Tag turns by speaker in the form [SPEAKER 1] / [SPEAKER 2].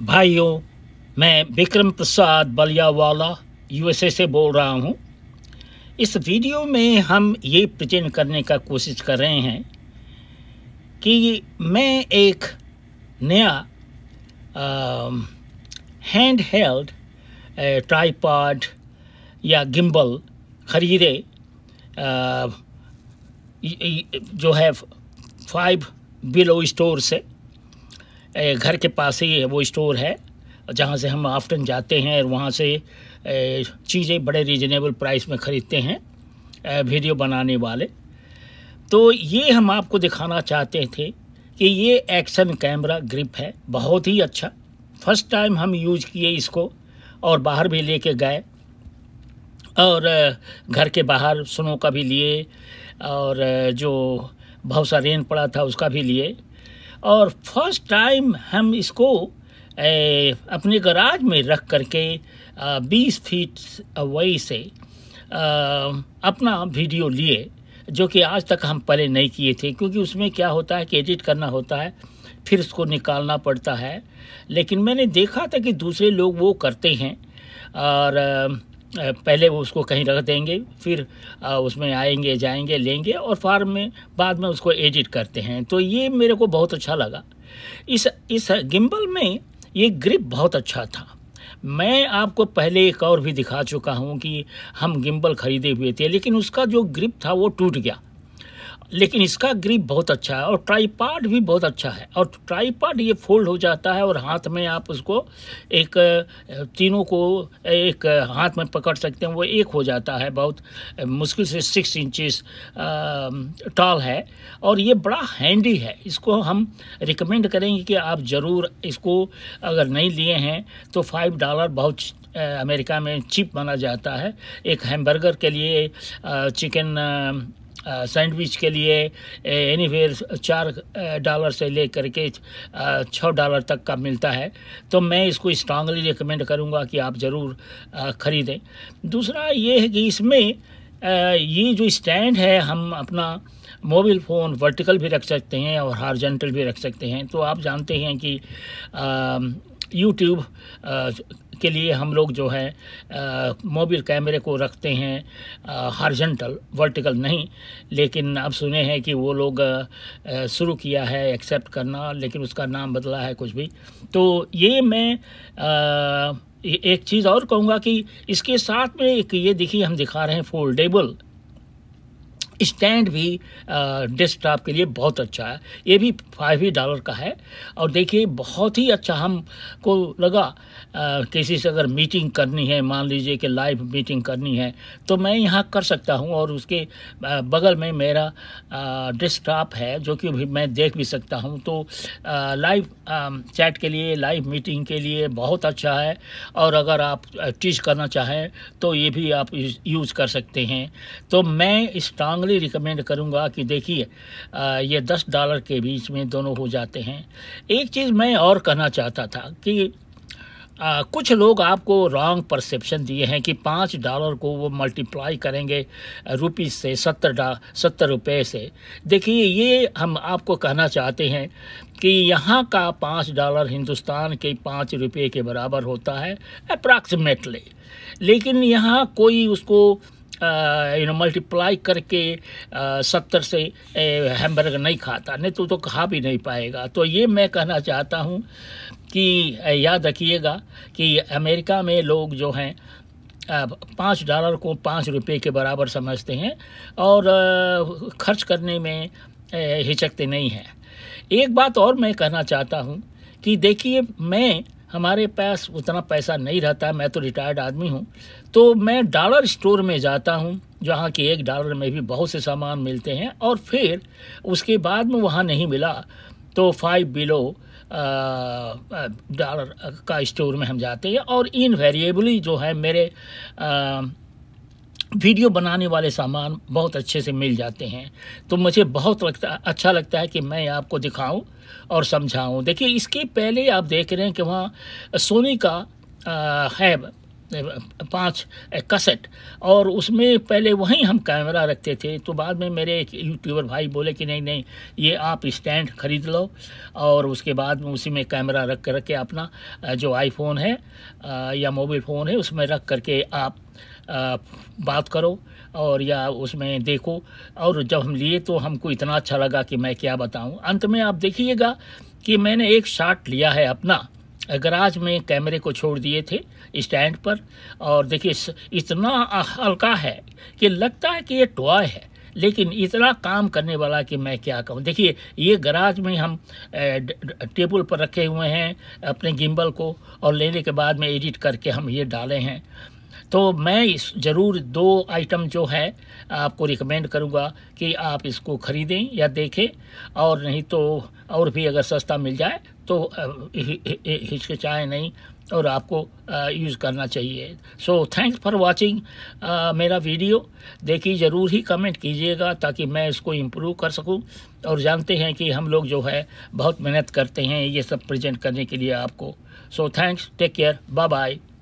[SPEAKER 1] भाइयों मैं विक्रम प्रसाद बलियावाला यूएसए से बोल रहा हूं। इस वीडियो में हम ये प्रजेंट करने का कोशिश कर रहे हैं कि मैं एक नया हैंड हेल्ड ट्राईपॉड या गिम्बल ख़रीदे जो है फाइव बिलो स्टोर से घर के पास ही वो स्टोर है जहाँ से हम आफ्टन जाते हैं और वहाँ से चीज़ें बड़े रीजनेबल प्राइस में ख़रीदते हैं वीडियो बनाने वाले तो ये हम आपको दिखाना चाहते थे कि ये एक्शन कैमरा ग्रिप है बहुत ही अच्छा फर्स्ट टाइम हम यूज किए इसको और बाहर भी लेके गए और घर के बाहर सुनो का भी लिए और जो बहुत सा रेन पड़ा था उसका भी लिए और फर्स्ट टाइम हम इसको अपने गराज में रख करके बीस फीट अवे से अपना वीडियो लिए जो कि आज तक हम पहले नहीं किए थे क्योंकि उसमें क्या होता है कि एडिट करना होता है फिर उसको निकालना पड़ता है लेकिन मैंने देखा था कि दूसरे लोग वो करते हैं और पहले वो उसको कहीं रख देंगे फिर उसमें आएंगे जाएंगे लेंगे और फार्म में बाद में उसको एडिट करते हैं तो ये मेरे को बहुत अच्छा लगा इस इस गिम्बल में ये ग्रिप बहुत अच्छा था मैं आपको पहले एक और भी दिखा चुका हूँ कि हम गिम्बल ख़रीदे हुए थे लेकिन उसका जो ग्रिप था वो टूट गया लेकिन इसका ग्रिप बहुत अच्छा है और ट्राईपाड भी बहुत अच्छा है और ट्राईपाड ये फोल्ड हो जाता है और हाथ में आप उसको एक तीनों को एक हाथ में पकड़ सकते हैं वो एक हो जाता है बहुत मुश्किल से सिक्स इंचिस टॉल है और ये बड़ा हैंडी है इसको हम रिकमेंड करेंगे कि आप ज़रूर इसको अगर नहीं लिए हैं तो फाइव डॉलर बहुत अमेरिका में चिप माना जाता है एक हैमबर्गर के लिए चिकन सैंडविच के लिए एनी वेयर चार डॉलर से ले के छः डॉलर तक का मिलता है तो मैं इसको स्ट्रांगली रिकमेंड करूँगा कि आप ज़रूर ख़रीदें दूसरा ये है कि इसमें ये जो स्टैंड है हम अपना मोबाइल फ़ोन वर्टिकल भी रख सकते हैं और हारजेंटल भी रख सकते हैं तो आप जानते हैं कि यूट्यूब के लिए हम लोग जो है मोबाइल कैमरे को रखते हैं हॉर्जेंटल वर्टिकल नहीं लेकिन अब सुने हैं कि वो लोग शुरू किया है एक्सेप्ट करना लेकिन उसका नाम बदला है कुछ भी तो ये मैं आ, एक चीज़ और कहूँगा कि इसके साथ में एक ये देखिए हम दिखा रहे हैं फोल्डेबल स्टैंड भी डेस्कटॉप के लिए बहुत अच्छा है ये भी फाइव ही डॉलर का है और देखिए बहुत ही अच्छा हमको लगा किसी से अगर मीटिंग करनी है मान लीजिए कि लाइव मीटिंग करनी है तो मैं यहाँ कर सकता हूँ और उसके बगल में मेरा डेस्कटॉप है जो कि मैं देख भी सकता हूँ तो आ, लाइव चैट के लिए लाइव मीटिंग के लिए बहुत अच्छा है और अगर आप टीच करना चाहें तो ये भी आप यूज़ कर सकते हैं तो मैं स्ट्रांग स्ट्रांगली रिकमेंड करूँगा कि देखिए ये दस डॉलर के बीच में दोनों हो जाते हैं एक चीज़ मैं और कहना चाहता था कि आ, कुछ लोग आपको रॉन्ग परसेप्शन दिए हैं कि पाँच डॉलर को वो मल्टीप्लाई करेंगे रुपीस से सत्तर डा सत्तर रुपये से देखिए ये हम आपको कहना चाहते हैं कि यहाँ का पाँच डॉलर हिंदुस्तान के पाँच रुपये के बराबर होता है अप्रॉक्सीमेटली लेकिन यहाँ कोई उसको यू नो मल्टीप्लाई करके सत्तर से हैमबर्ग नहीं खाता नहीं तो तो खा भी नहीं पाएगा तो ये मैं कहना चाहता हूँ कि याद रखिएगा कि अमेरिका में लोग जो हैं पाँच डॉलर को पाँच रुपये के बराबर समझते हैं और खर्च करने में हिचकते नहीं हैं एक बात और मैं कहना चाहता हूँ कि देखिए मैं हमारे पास उतना पैसा नहीं रहता मैं तो रिटायर्ड आदमी हूँ तो मैं डॉलर स्टोर में जाता हूँ जहाँ कि एक डॉलर में भी बहुत से सामान मिलते हैं और फिर उसके बाद में वहाँ नहीं मिला तो फाइव बिलो डॉलर का स्टोर में हम जाते हैं और इन वेरिएबली जो है मेरे आ, वीडियो बनाने वाले सामान बहुत अच्छे से मिल जाते हैं तो मुझे बहुत लगता अच्छा लगता है कि मैं आपको दिखाऊं और समझाऊं देखिए इसके पहले आप देख रहे हैं कि वहाँ सोनी का आ, है पाँच कसेट और उसमें पहले वहीं हम कैमरा रखते थे तो बाद में मेरे एक यूट्यूबर भाई बोले कि नहीं नहीं ये आप स्टैंड ख़रीद लो और उसके बाद में उसी में कैमरा रख कर रख के अपना जो आईफोन है या मोबाइल फ़ोन है उसमें रख करके आप बात करो और या उसमें देखो और जब हम लिए तो हमको इतना अच्छा लगा कि मैं क्या बताऊँ अंत में आप देखिएगा कि मैंने एक शार्ट लिया है अपना गराज में कैमरे को छोड़ दिए थे स्टैंड पर और देखिए इतना हल्का है कि लगता है कि ये टॉय है लेकिन इतना काम करने वाला कि मैं क्या कहूँ देखिए ये गराज में हम टेबल पर रखे हुए हैं अपने गिम्बल को और लेने के बाद में एडिट करके हम ये डाले हैं तो मैं इस ज़रूर दो आइटम जो है आपको रिकमेंड करूँगा कि आप इसको ख़रीदें या देखें और नहीं तो और भी अगर सस्ता मिल जाए तो हिचकिचाएँ नहीं और आपको यूज़ करना चाहिए सो थैंक्स फॉर वाचिंग मेरा वीडियो देखिए ज़रूर ही कमेंट कीजिएगा ताकि मैं इसको इम्प्रूव कर सकूं और जानते हैं कि हम लोग जो है बहुत मेहनत करते हैं ये सब प्रेजेंट करने के लिए आपको so thanks take care bye bye